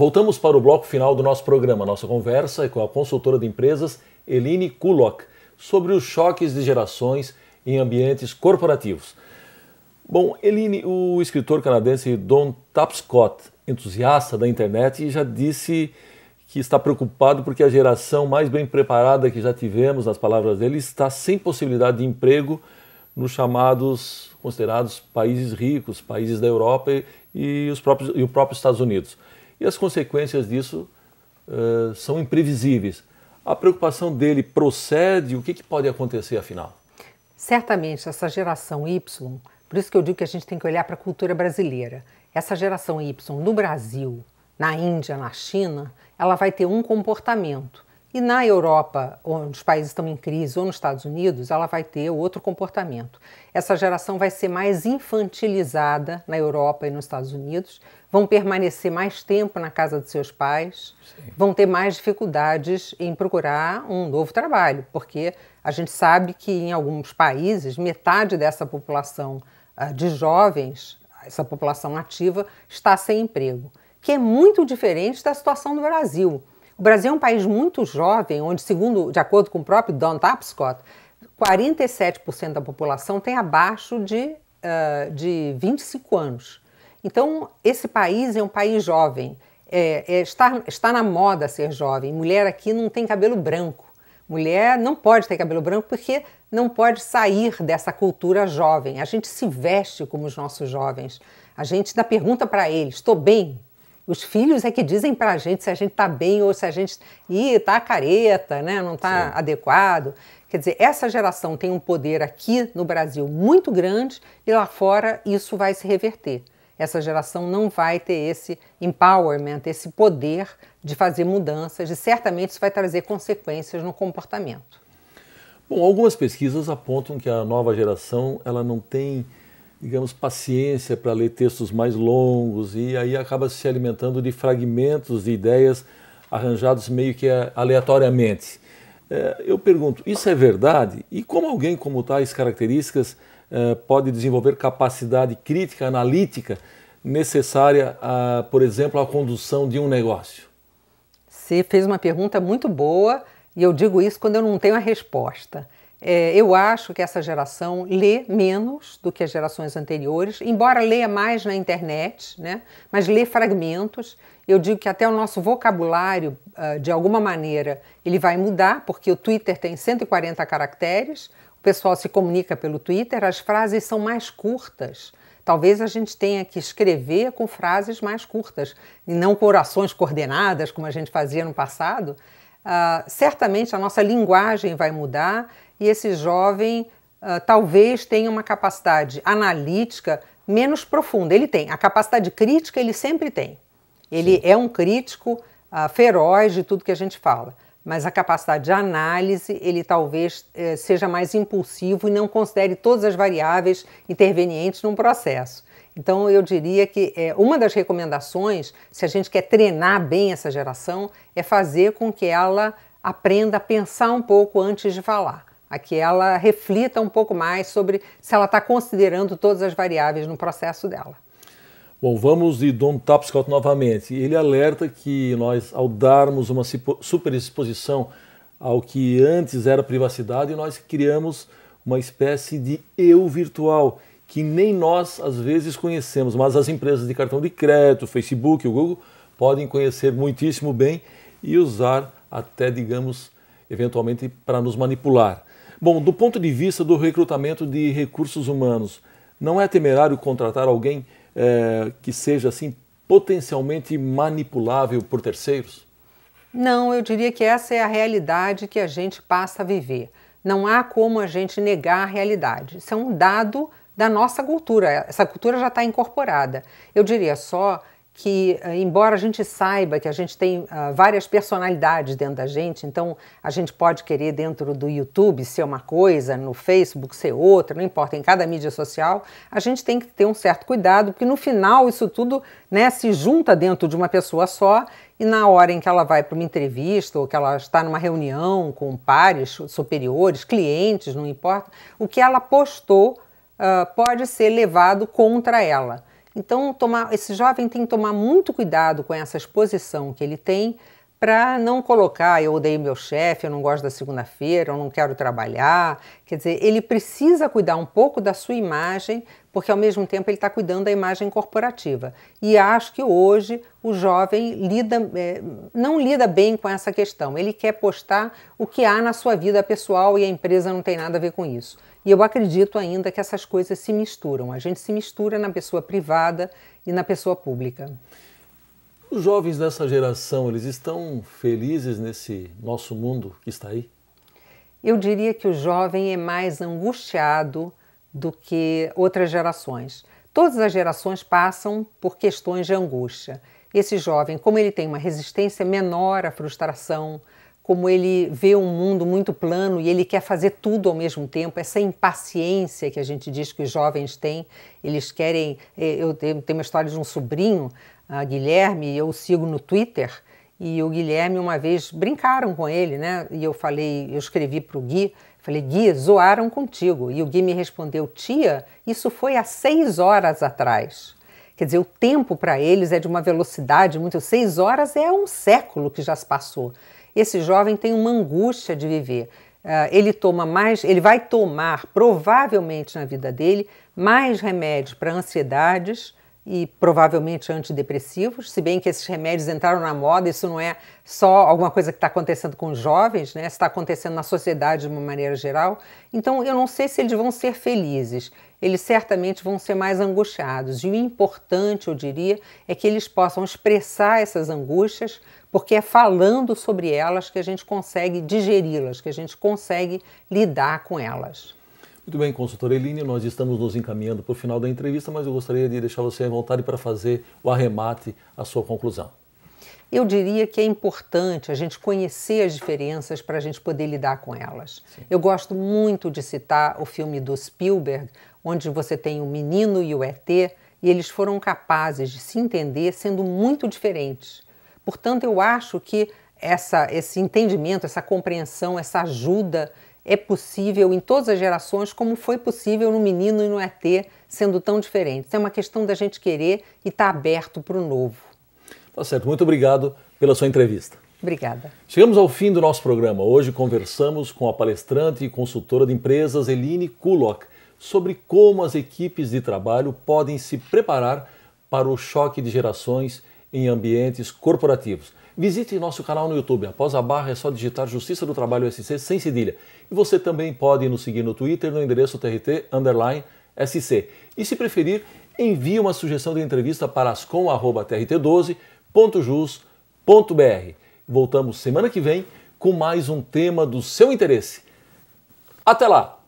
Voltamos para o bloco final do nosso programa. Nossa conversa é com a consultora de empresas Eline Kulok sobre os choques de gerações em ambientes corporativos. Bom, Eline, o escritor canadense Don Tapscott, entusiasta da internet, já disse que está preocupado porque a geração mais bem preparada que já tivemos, nas palavras dele, está sem possibilidade de emprego nos chamados, considerados países ricos, países da Europa e, e os próprios, e o próprio Estados Unidos e as consequências disso uh, são imprevisíveis. A preocupação dele procede? O que, que pode acontecer afinal? Certamente, essa geração Y, por isso que eu digo que a gente tem que olhar para a cultura brasileira. Essa geração Y no Brasil, na Índia, na China, ela vai ter um comportamento. E na Europa, onde os países estão em crise, ou nos Estados Unidos, ela vai ter outro comportamento. Essa geração vai ser mais infantilizada na Europa e nos Estados Unidos, vão permanecer mais tempo na casa de seus pais, Sim. vão ter mais dificuldades em procurar um novo trabalho, porque a gente sabe que em alguns países, metade dessa população ah, de jovens, essa população ativa, está sem emprego, que é muito diferente da situação do Brasil o Brasil é um país muito jovem, onde, segundo, de acordo com o próprio Don Tapscott, 47% da população tem abaixo de, uh, de 25 anos. Então, esse país é um país jovem. É, é, está, está na moda ser jovem. Mulher aqui não tem cabelo branco. Mulher não pode ter cabelo branco porque não pode sair dessa cultura jovem. A gente se veste como os nossos jovens. A gente dá pergunta para eles: estou bem? Os filhos é que dizem para a gente se a gente está bem ou se a gente está careta, né? não está adequado. Quer dizer, essa geração tem um poder aqui no Brasil muito grande e lá fora isso vai se reverter. Essa geração não vai ter esse empowerment, esse poder de fazer mudanças e certamente isso vai trazer consequências no comportamento. Bom, algumas pesquisas apontam que a nova geração ela não tem digamos, paciência para ler textos mais longos e aí acaba se alimentando de fragmentos de ideias arranjados meio que eh, aleatoriamente. Eh, eu pergunto, isso é verdade? E como alguém com tais características eh, pode desenvolver capacidade crítica, analítica, necessária, a, por exemplo, à condução de um negócio? Você fez uma pergunta muito boa e eu digo isso quando eu não tenho a resposta. É, eu acho que essa geração lê menos do que as gerações anteriores, embora leia mais na internet, né? mas lê fragmentos. Eu digo que até o nosso vocabulário, ah, de alguma maneira, ele vai mudar, porque o Twitter tem 140 caracteres, o pessoal se comunica pelo Twitter, as frases são mais curtas. Talvez a gente tenha que escrever com frases mais curtas, e não com orações coordenadas, como a gente fazia no passado. Uh, certamente a nossa linguagem vai mudar e esse jovem uh, talvez tenha uma capacidade analítica menos profunda. Ele tem, a capacidade crítica ele sempre tem. Ele Sim. é um crítico uh, feroz de tudo que a gente fala, mas a capacidade de análise ele talvez uh, seja mais impulsivo e não considere todas as variáveis intervenientes num processo. Então, eu diria que é, uma das recomendações, se a gente quer treinar bem essa geração, é fazer com que ela aprenda a pensar um pouco antes de falar a que ela reflita um pouco mais sobre se ela está considerando todas as variáveis no processo dela. Bom, vamos de Don Tapscott novamente. Ele alerta que nós, ao darmos uma superexposição ao que antes era privacidade, nós criamos uma espécie de eu virtual que nem nós às vezes conhecemos, mas as empresas de cartão de crédito, Facebook, o Google podem conhecer muitíssimo bem e usar até, digamos, eventualmente para nos manipular. Bom, do ponto de vista do recrutamento de recursos humanos, não é temerário contratar alguém é, que seja assim potencialmente manipulável por terceiros? Não, eu diria que essa é a realidade que a gente passa a viver. Não há como a gente negar a realidade. Isso é um dado da nossa cultura. Essa cultura já está incorporada. Eu diria só que, eh, embora a gente saiba que a gente tem uh, várias personalidades dentro da gente, então a gente pode querer dentro do YouTube ser uma coisa, no Facebook ser outra, não importa, em cada mídia social, a gente tem que ter um certo cuidado, porque no final isso tudo né, se junta dentro de uma pessoa só e na hora em que ela vai para uma entrevista ou que ela está numa reunião com pares, superiores, clientes, não importa, o que ela postou uh, pode ser levado contra ela. Então, tomar, esse jovem tem que tomar muito cuidado com essa exposição que ele tem para não colocar eu odeio meu chefe, eu não gosto da segunda-feira, eu não quero trabalhar. Quer dizer, ele precisa cuidar um pouco da sua imagem, porque ao mesmo tempo ele está cuidando da imagem corporativa. E acho que hoje o jovem lida, é, não lida bem com essa questão. Ele quer postar o que há na sua vida pessoal e a empresa não tem nada a ver com isso. E eu acredito ainda que essas coisas se misturam. A gente se mistura na pessoa privada e na pessoa pública. Os jovens dessa geração, eles estão felizes nesse nosso mundo que está aí? Eu diria que o jovem é mais angustiado do que outras gerações. Todas as gerações passam por questões de angústia. Esse jovem, como ele tem uma resistência menor à frustração, como ele vê um mundo muito plano e ele quer fazer tudo ao mesmo tempo, essa impaciência que a gente diz que os jovens têm, eles querem. Eh, eu tenho uma história de um sobrinho, a Guilherme, eu o sigo no Twitter, e o Guilherme uma vez brincaram com ele, né? E eu falei, eu escrevi para o Gui, falei, Gui, zoaram contigo. E o Gui me respondeu, tia, isso foi há seis horas atrás. Quer dizer, o tempo para eles é de uma velocidade muito. Seis horas é um século que já se passou. Esse jovem tem uma angústia de viver. Ah, ele toma mais, ele vai tomar provavelmente na vida dele mais remédios para ansiedades, e provavelmente antidepressivos, se bem que esses remédios entraram na moda, isso não é só alguma coisa que está acontecendo com os jovens, né? está acontecendo na sociedade de uma maneira geral. Então, eu não sei se eles vão ser felizes, eles certamente vão ser mais angustiados. E o importante, eu diria, é que eles possam expressar essas angústias, porque é falando sobre elas que a gente consegue digeri-las, que a gente consegue lidar com elas. Muito bem, consultora Eline, nós estamos nos encaminhando para o final da entrevista, mas eu gostaria de deixar você à vontade para fazer o arremate, a sua conclusão. Eu diria que é importante a gente conhecer as diferenças para a gente poder lidar com elas. Sim. Eu gosto muito de citar o filme do Spielberg, onde você tem o menino e o ET, e eles foram capazes de se entender sendo muito diferentes. Portanto, eu acho que essa, esse entendimento, essa compreensão, essa ajuda é possível em todas as gerações, como foi possível no menino e no ET, sendo tão diferentes. Então, é uma questão da gente querer e estar tá aberto para o novo. Tá certo. Muito obrigado pela sua entrevista. Obrigada. Chegamos ao fim do nosso programa. Hoje conversamos com a palestrante e consultora de empresas Eline Kulok sobre como as equipes de trabalho podem se preparar para o choque de gerações em ambientes corporativos. Visite nosso canal no YouTube. Após a barra é só digitar Justiça do Trabalho SC sem cedilha. E você também pode nos seguir no Twitter no endereço TRT SC. E se preferir, envie uma sugestão de entrevista para ascom.trt12.jus.br. Voltamos semana que vem com mais um tema do seu interesse. Até lá!